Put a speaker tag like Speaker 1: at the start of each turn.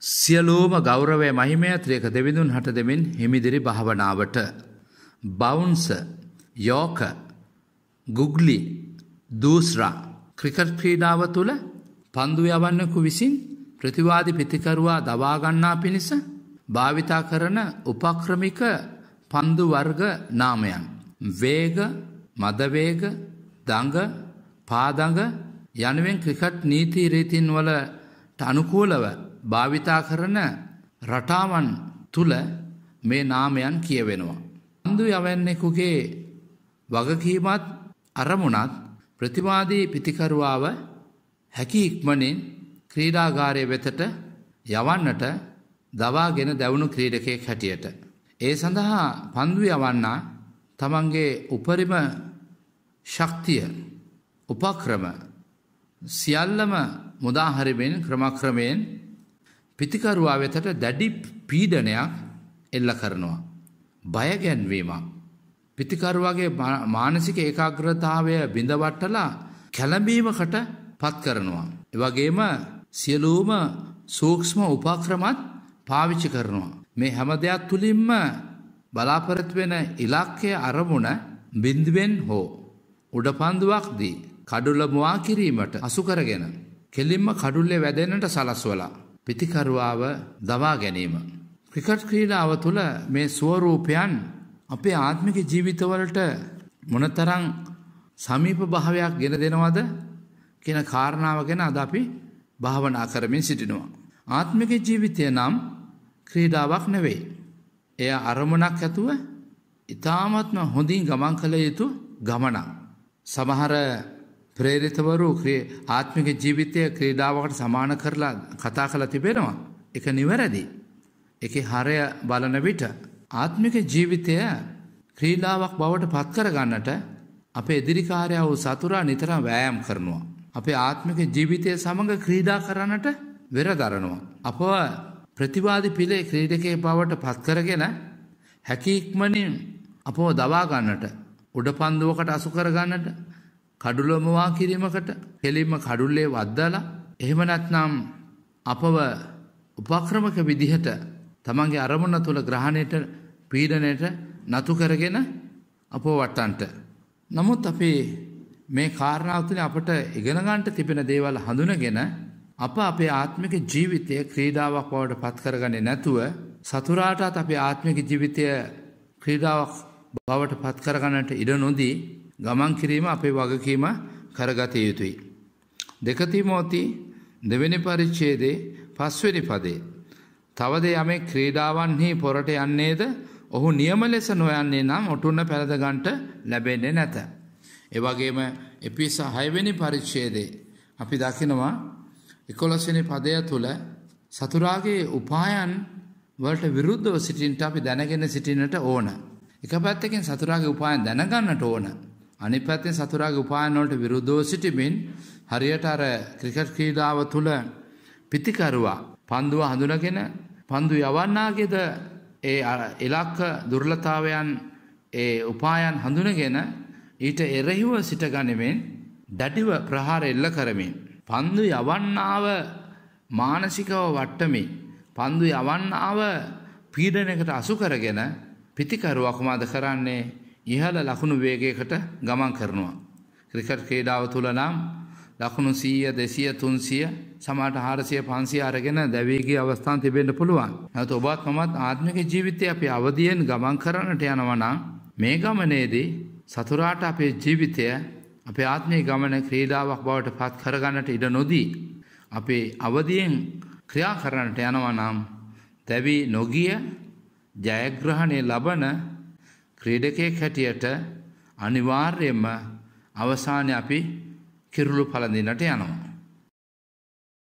Speaker 1: සියලූම ගෞරවය මහිමය ත්‍රේක දෙවිඳුන් හට දෙමින් හිමිදිරි භාවනාවට. බවුන්ස යෝක ගුග්ලි දූස්රා ක්‍රිකට් ක්‍රීඩාව තුළ පන්දු යවන්නකු විසින් ප්‍රතිවාදි පිතිකරුවා දවාගන්නා පිණිස භාවිතා කරන උපක්‍රමික පන්දු වර්ග නාමයන්. වේග මදවේග දඟ පාදඟ යනුවෙන් ක්‍රිකට් නීති රීතින් වලට අනුකූලව භාවිතා කරන රටාවන් තුල මේ නාමයන් කියවෙනවා. අන්දු යවන්නෙකුගේ වගකීමත් අරමුණත් ප්‍රතිමාදී පිතිකරුවාව හැකි ඉක්මනින් ක්‍රීඩාගාරය වෙතට යවන්නට දවාගෙන දැවුණු ක්‍රීඩකයෙක් හැටියට. ඒ සඳහා පන්දු යවන්නා තමන්ගේ උපරිම ශක්තිය උපක්‍රම සියල්ලම මුදාහරිමෙන් ක්‍රමක්‍රමයෙන් පිතිකරුවා වෙතට දැඩි පීඩනයක් එල්ල කරනවා. බයගැන්වීමක්. පිතිකරුවගේ මානසික ඒකාග්‍රතාවය බිඳවට්ටලා කැළඹීමකට පත් කරනවා. එවගේම සියලූම සූක්ෂම උපක්‍රමත් පාවිච්චි කරනවා. මේ හැම දෙයක් තුළින්ම බලාපොරත්වෙන ඉලක්කය අරමුණ බින්දුවෙන් හෝ උඩ පන්දුවක්දී කඩුල්ල මවා කිරීමට අසුකරගෙන කෙලින්ම කඩුල්ලේ වැදෙනට සලස්වලා පිතිකරුවාව දවා ගැනීම. ක්‍රිකට් ක්‍රීඩාව තුළ මේ ස්වරූපයන් අපේ ආත්මික ජීවිතවලට මොනතරං සමීප භාවයක් ගෙන දෙනවද කියන කාරණාව ගැන අද අපි භාවනා කරමින් සිටිනවා. ආත්මික ජීවිතය නම් ක්‍රීඩාවක් නෙවෙයි. එය අරමුණක් ඇතුව ඉතාමත්ම හොඳින් ගමන් කළ යුතු ගමනක්. සමහර ප්‍රේරිතවරු ආත්මික ජීවිතය ක්‍රීඩාවකට සමාන කරලා කතා කළ තිබෙනවා. එක නිවැරදි. එක හරය බලන විට ආත්මික ජීවිතය ක්‍රීඩාවක් බවට පත්කරගන්නට අප එදිරිකාරයා වූ සතුරා නිතරම් වෑයම් කරනවා. අපේ ආත්මික ජීවිතය සමඟ ක්‍රීඩා කරන්නට වෙර දරනවා. අප ප්‍රතිවාදි පිළේ ක්‍රීඩකේ බවට පත්කරගෙන හැකිඉක්මනින් අපෝ දවාගන්නට උඩ පන්දුවකට අසු කරගන්නට කඩුලොමවා කිරීමකට කෙලින්ම කඩුල්ලේ වද්දලා එහෙමනැත්නම් අපව උපක්‍රමක විදිහට තමන්ගේ අරමුණ තුළ ග්‍රහණයට පීඩනයට නතු කරගෙන අපෝ වට්ටන්ට. නමුත් අපේ මේ කාරණාවතුන අපට ඉගෙනගන්ට තිබෙන දේවල් හඳුනගෙන අප අපේ ආත්මික ජීවිතය ක්‍රීඩාවක් බවට පත්කරගන්නේ නැතුව සතුරාටත් අපේ ආත්මික ජීවිතය ක්‍රීඩාවක් බවට පත්කරගන්නට ඉඩ නොදී ගමන් කිරීම අපේ වගකීම කරගත යුතුයි. දෙකතිමෝති දෙවැනි පරිච්ඡේදේ පස්වෙනි පදේ. තවද යමෙක් ක්‍රීඩාවන්හි පොරට යන්නේද ඔහු නියම ලෙස නොයන්නේ නම් ඔටුන්න පැළදගන්ට ලැබෙන්නේ නැත. එවගේම එපිස හයවෙනි පරිච්ඡේදේ අපි දකිනවා එකොලොස්වෙනි පදය තුළ සතුරාගේ උපායන් වලට විරුද්ධව සිටින්ට අපි දැනගෙන සිටින්නට ඕන. එක පැත්තකින් සතුරාගේ උපායන් දැනගන්නට ඕන. අනිපැත්තෙන් සතුරාගේ උපායන වලට විරුද්ධව සිටමින් හරියට අර ක්‍රිකට් ක්‍රීඩාව තුල පිතිකරුවා පන්දුව හඳුනගෙන පන්දු යවන්නාගේද ඒ ඉලක්ක දුර්ලතාවයන් ඒ උපායන් හඳුනගෙන ඊට එරෙහිව සිට ගනිමින් දැඩිව ප්‍රහාර එල්ල කරමින් පන්දු යවන්නාව මානසිකව වට්ටමි පන්දු යවන්නාව පීඩනයකට අසු කරගෙන පිතිකරුවා කුමද කරන්නේ ඉහළ ලකුණු වේගයකට ගමන් කරනවා. ක්‍රිකට් ක්‍රේඩාව තුළ නම් ලකුණු සීය දෙසිය තුන්සිය සමට හාරසිය පන්සිය අරගෙන දැවේගේ අවස්ථාන් තිබෙන්ට පුළුවන්. ඇත ඔබත් මත් ආත්මික ජීවිතය අපි අවධියෙන් ගමන් කරන්නට යනවනා මේ ගමනේදී සතුරාට අපේ ජීවිතය අපේ ආත්මය ගමන ක්‍රීඩාවක් බවට පත් කරගන්නට ඉඩ නොදී. අපේ අවධියෙන් ක්‍රියා කරන්නට යනවනම් දැවී නොගිය ජයග්‍රහණය ලබන ක්‍රීඩකයෙක් හැටියට අනිවාර්යයෙන්ම අවසානය අපි කිරුළු පලඳින්නට යනවා.